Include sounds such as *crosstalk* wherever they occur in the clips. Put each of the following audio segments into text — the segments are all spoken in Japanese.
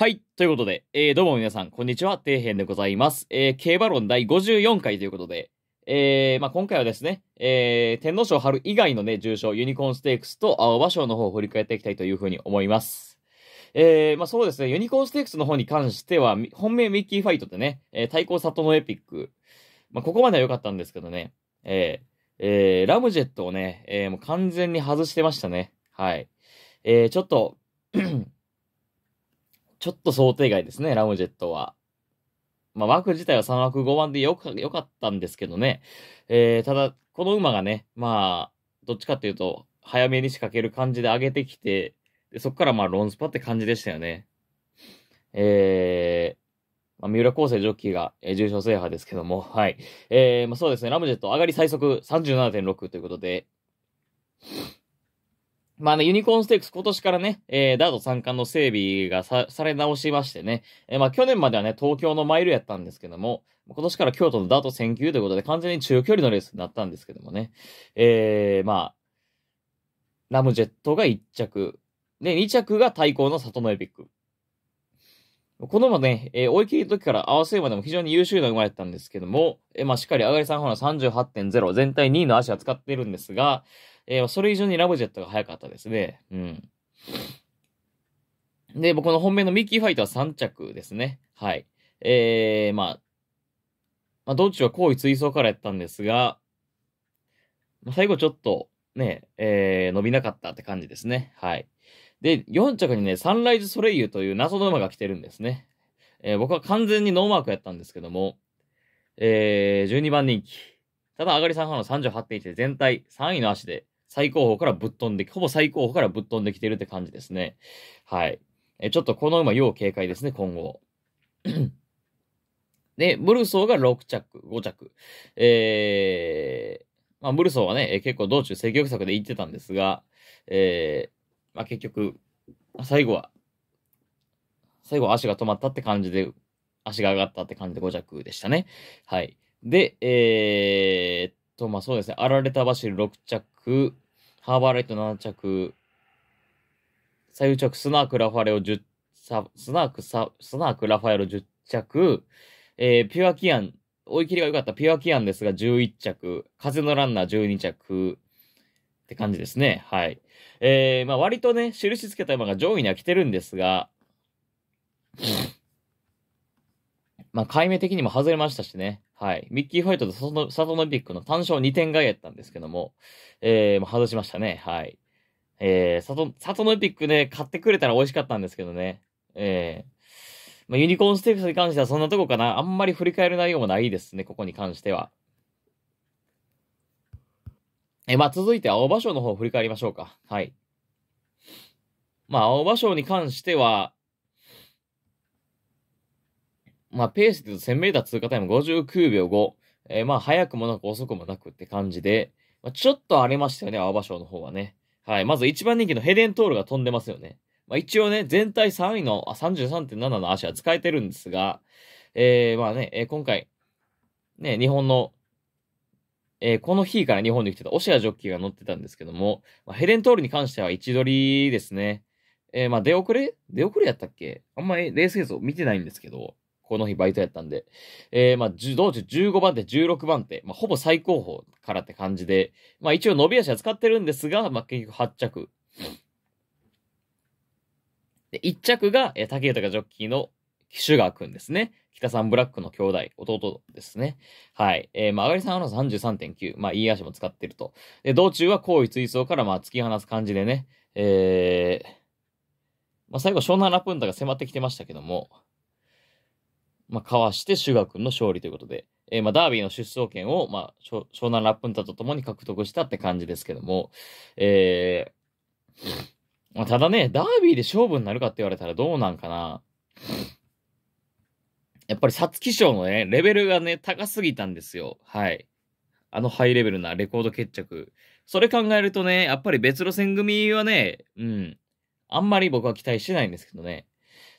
はい。ということで、えー、どうも皆さん、こんにちは。底辺でございます。えー、競馬論第54回ということで、えー、まあ、今回はですね、えー、天皇賞春以外のね、重賞、ユニコーンステークスと青葉賞の方を振り返っていきたいというふうに思います。えー、まあ、そうですね、ユニコーンステークスの方に関しては、本命ミッキーファイトでね、えー、対抗里のエピック、まあ、ここまでは良かったんですけどね、えー、えー、ラムジェットをね、えー、もう完全に外してましたね。はい。えー、ちょっと、ちょっと想定外ですね、ラムジェットは。まあ、枠自体は3枠5番でよかよかったんですけどね。えー、ただ、この馬がね、まあ、どっちかっていうと、早めに仕掛ける感じで上げてきて、でそこからまあ、ロンスパって感じでしたよね。えー、まあ、三浦康生ジョッキーが、えー、重賞制覇ですけども、はい。えー、まあ、そうですね、ラムジェット上がり最速37.6ということで、まあね、ユニコーンステークス今年からね、えー、ダート参観の整備がされ直しましてね、えー、まあ去年まではね、東京のマイルやったんですけども、今年から京都のダート選球ということで完全に中距離のレースになったんですけどもね、えー、まあ、ラムジェットが1着、で、2着が対抗の里のエピック。このもね、えー、追い切り時から合わせるまでも非常に優秀な馬やったんですけども、えー、まあ、しっかり上がり3本の38.0、全体2位の足は使っているんですが、えー、それ以上にラブジェットが早かったですね。うん。で、僕の本命のミッキーファイトは3着ですね。はい。えー、まあ、まあ、道中は好意追走からやったんですが、最後ちょっとね、えー、伸びなかったって感じですね。はい。で、4着にね、サンライズソレイユという謎の馬が来てるんですね。えー、僕は完全にノーマークやったんですけども、えー、12番人気。ただ、上がり3班の38.1で全体3位の足で最高峰からぶっ飛んで、ほぼ最高峰からぶっ飛んできてるって感じですね。はい。え、ちょっとこの馬要警戒ですね、今後。*clears throat* で、ブルソーが6着、5着。えー、まあ、ブルソーはね、結構道中積極策で行ってたんですが、えー、まあ、結局、最後は、最後は足が止まったって感じで、足が上がったって感じで5着でしたね。はい。で、えー、と、まあそうですね、あられた走り6着、着、ハーバーライト7着、最優着スナーク・ラファレオ10、スナーク、サスナーク・ラファエロ10着、えー、ピュアキアン、追い切りが良かったピュアキアンですが11着、風のランナー12着、って感じですね。はい。えー、まあ割とね、印つけた馬が上位には来てるんですが、まあ解明的にも外れましたしね。はい。ミッキー・ホワイトとサトサトノビックの単勝2点外やったんですけども、えー、もう外しましたね。はい。えー、サト、サトノビックね、買ってくれたら美味しかったんですけどね。えー、まあ、ユニコーンステークスに関してはそんなとこかな。あんまり振り返る内容もないですね、ここに関しては。え、まあ、続いて青葉賞の方を振り返りましょうか。はい。まあ、青葉賞に関しては、まあ、ペースで言うと 1000m 通過タイム59秒5。えー、まあ、早くもなく遅くもなくって感じで、まあ、ちょっと荒れましたよね、青葉賞の方はね。はい。まず一番人気のヘデントールが飛んでますよね。まあ、一応ね、全体3位の、あ、33.7の足は使えてるんですが、えー、まあね、えー、今回、ね、日本の、えー、この日から日本に来てたオシアジョッキーが乗ってたんですけども、まあ、ヘレントールに関しては位置取りですね。えー、まあ出遅れ出遅れやったっけあんまりレース映像見てないんですけど、この日バイトやったんで、えー、まあ、道中15番手、16番手、まあ、ほぼ最高峰からって感じで、まあ、一応伸び足は使ってるんですが、まあ、結局8着。で、1着が、えー、竹豊ジョッキーのシュガーくんですね。北さんブラックの兄弟、弟ですね。はい。えー、まあ、上がりさんは33.9。まあ、いい足も使ってると。で、道中は高位追走から、まあ、突き放す感じでね。えー、まあ、最後、湘南ラプンタが迫ってきてましたけども、まあ、かわしてシュガ君の勝利ということで、えー、まあ、ダービーの出走権を、まあ、湘南ラップンタと共に獲得したって感じですけども、えー、まあ、ただね、ダービーで勝負になるかって言われたらどうなんかな。やっぱり皐月賞のね、レベルがね、高すぎたんですよ。はい。あのハイレベルなレコード決着。それ考えるとね、やっぱり別路線組はね、うん、あんまり僕は期待してないんですけどね。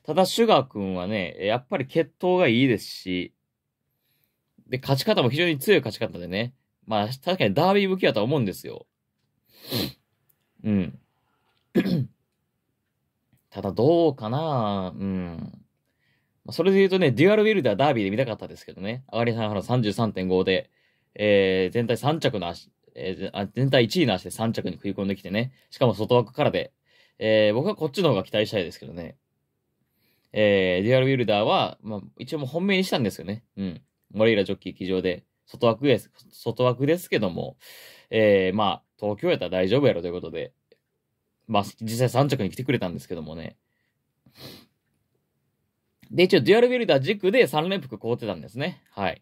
ただ、シュガー君はね、やっぱり血統がいいですし、で、勝ち方も非常に強い勝ち方でね。まあ、確かにダービー武器だと思うんですよ。うん。*clears throat* ただ、どうかなうん。まあ、それで言うとね、デュアルウィルダーダービーで見たかったですけどね。上がり3原33.5で、えー、全体3着の足、えー、全体1位の足で3着に食い込んできてね。しかも外枠からで。えー、僕はこっちの方が期待したいですけどね。えー、デュアルウィルダーは、まあ、一応もう本命にしたんですよね。うん。モレイラジョッキー騎乗で、外枠です、外枠ですけども、えー、まあ、東京やったら大丈夫やろということで、まあ、実際3着に来てくれたんですけどもね。で、一応、デュアルビルダー軸で3連服凍ってたんですね。はい。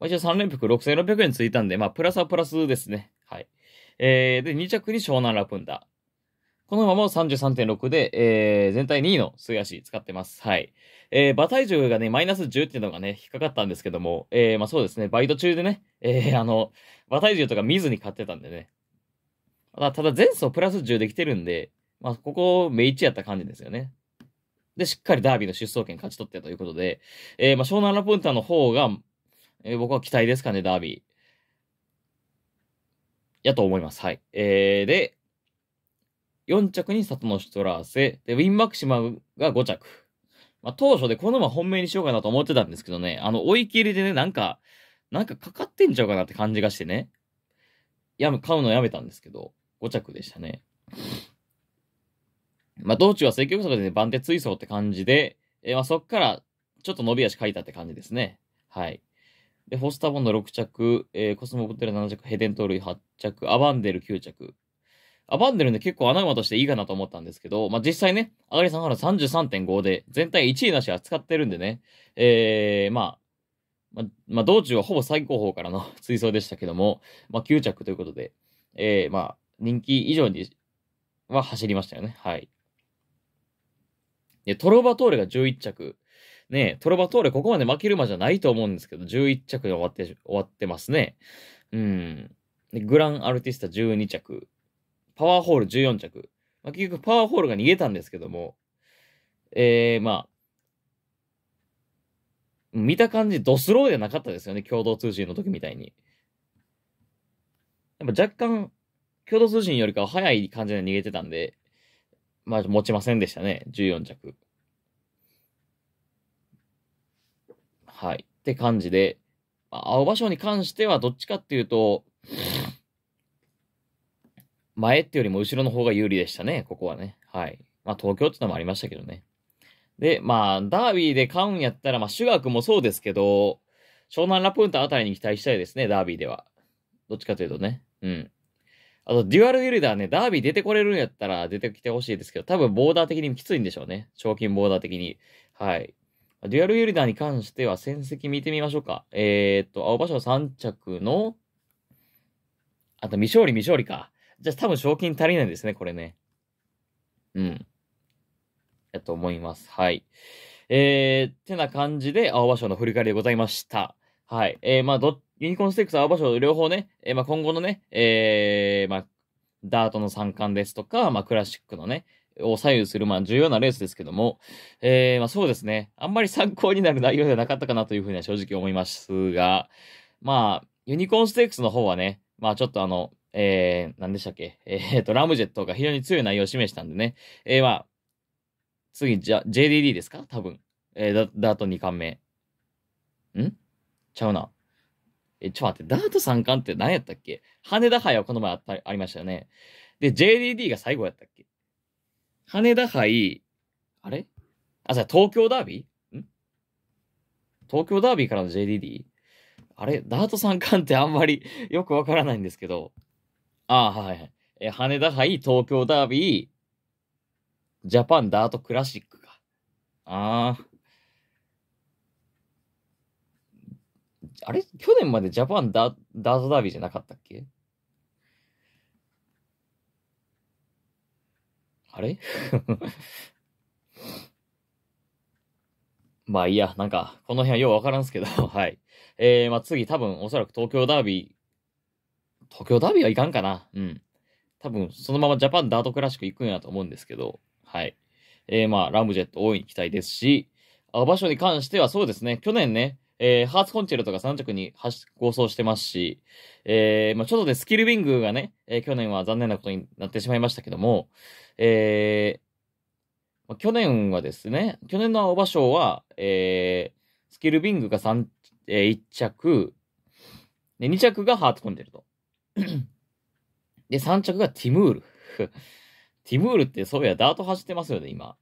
まあ、一応3連服6600円ついたんで、まあ、プラスはプラスですね。はい。えー、で、2着に湘南ラプンダ。このまま33.6で、えー、全体2位の末足使ってます。はい。えー、馬体重がね、マイナス10っていうのがね、引っかかったんですけども、えー、まあそうですね、バイト中でね、えー、あの、馬体重とか見ずに買ってたんでね。ただ、前走プラス10できてるんで、まあ、ここ、目一やった感じですよね。で、しっかりダービーの出走権勝ち取ってということで、えー、まあ、湘南ラプンタの方が、えー、僕は期待ですかね、ダービー。やと思います。はい。えー、で、4着に里のシトラーセ、で、ウィン・マクシマムが5着。まあ、当初でこのまま本命にしようかなと思ってたんですけどね、あの、追い切りでね、なんか、なんかかかってんちゃうかなって感じがしてね、やむ、買うのやめたんですけど、5着でしたね。まあ、道中は積極策でね、番手追走って感じで、えー、まあ、そっから、ちょっと伸び足書いたって感じですね。はい。で、フォスターボンド6着、えー、コスモプテル7着、ヘデントール8着、アバンデル9着。アバンデルね、結構穴馬としていいかなと思ったんですけど、まあ、実際ね、上がりんから33.5で、全体1位なし扱ってるんでね、えー、まあ、まあ、まあ、道中はほぼ最高峰からの *laughs* 追走でしたけども、まあ、9着ということで、えー、まあ、人気以上には走りましたよね。はい。で、トロバトーレが11着。ねトロバトーレここまで負ける馬じゃないと思うんですけど、11着で終わって、終わってますね。うん。で、グランアルティスタ12着。パワーホール14着。まあ、結局パワーホールが逃げたんですけども、えー、まあ、見た感じドスローじゃなかったですよね。共同通信の時みたいに。やっぱ若干、共同通信よりかは早い感じで逃げてたんで、まあ持ちませんでしたね。14着。はい。って感じで、青葉賞に関してはどっちかっていうと、前ってよりも後ろの方が有利でしたね、ここはね。はい。まあ、東京ってのもありましたけどね。で、まあ、ダービーで買うんやったら、まあ、シュガー君もそうですけど、湘南ラプンタあたりに期待したいですね、ダービーでは。どっちかというとね。うん。あと、デュアルウィルダーね、ダービー出てこれるんやったら出てきてほしいですけど、多分ボーダー的にきついんでしょうね。賞金ボーダー的に。はい。デュアルウィルダーに関しては戦績見てみましょうか。えー、っと、青葉賞3着の、あと未勝利未勝利か。じゃあ多分賞金足りないですね、これね。うん。やと思います。はい。えー、てな感じで、青葉賞の振り返りでございました。はい。えー、まあ、ど、ユニコーンステークス、青葉賞両方ね、えー、まあ、今後のね、えー、まあ、ダートの三冠ですとか、まあ、クラシックのね、を左右する、まあ、重要なレースですけども、えー、まあ、そうですね。あんまり参考になる内容ではなかったかなというふうには正直思いますが、まあ、ユニコーンステークスの方はね、まあ、ちょっとあの、えー、何でしたっけ *laughs* えー、っと、ラムジェットが非常に強い内容を示したんでね。えー、まあ、次、じゃ、JDD ですか多分。えー、ダート2巻目。んちゃうな。え、ちょ待って、ダート3巻って何やったっけ羽田杯はこの前あった、ありましたよね。で、JDD が最後やったっけ羽田杯、あれあ、じゃ東京ダービーん東京ダービーからの JDD? あれダート3巻ってあんまり *laughs* よくわからないんですけど。ああ、はいはい。え、羽田杯、東京ダービー、ジャパンダートクラシックか。ああ。あれ去年までジャパンダダートダービーじゃなかったっけあれ *laughs* まあいいや、なんか、この辺はようわからんすけど、*laughs* はい。えー、まあ次多分おそらく東京ダービー、東京ダービーはいかんかな。うん。多分、そのままジャパンダートクラシック行くんやと思うんですけど、はい。えー、まあ、ラムジェット大いに期待ですし、あ場所に関してはそうですね、去年ね、えー、ハーツコンチェルトが3着に構想してますし、えー、まあ、ちょっとね、スキルウィングがね、えー、去年は残念なことになってしまいましたけども、えー、まあ、去年はですね、去年の青葉賞は、えー、スキルウィングが3、えー、1着、で、2着がハーツコンチェルと。*clears throat* で、3着がティムール。*laughs* ティムールってそういや、ダート走ってますよね、今。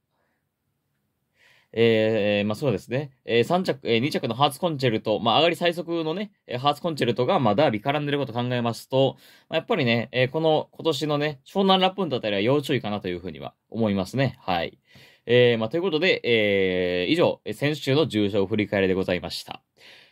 えー、まあそうですね。えー、3着、えー、2着のハーツコンチェルト、まあ上がり最速のね、えー、ハーツコンチェルトが、まあダービー絡んでること考えますと、まあ、やっぱりね、えー、この今年のね、湘南ラップンだったりは要注意かなというふうには思いますね。はい。えー、まあということで、えー、以上、先週の重賞振り返りでございました。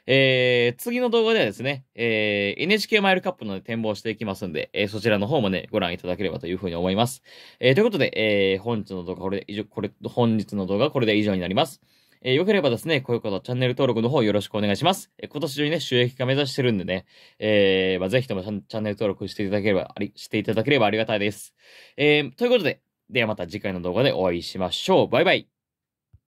えー、次の動画ではですね、えー、NHK マイルカップの展望していきますんで、えー、そちらの方もね、ご覧いただければというふうに思います。えー、ということで、えー、本日の動画これで以上、これ、本日の動画これで以上になります。えー、よければですね、こういうこと、チャンネル登録の方よろしくお願いします。えー、今年中にね、収益化目指してるんでね、えー、まあ、ぜひともチャンネル登録していただければ、あり、していただければありがたいです。えー、ということで、ではまた次回の動画でお会いしましょう。バイバイ。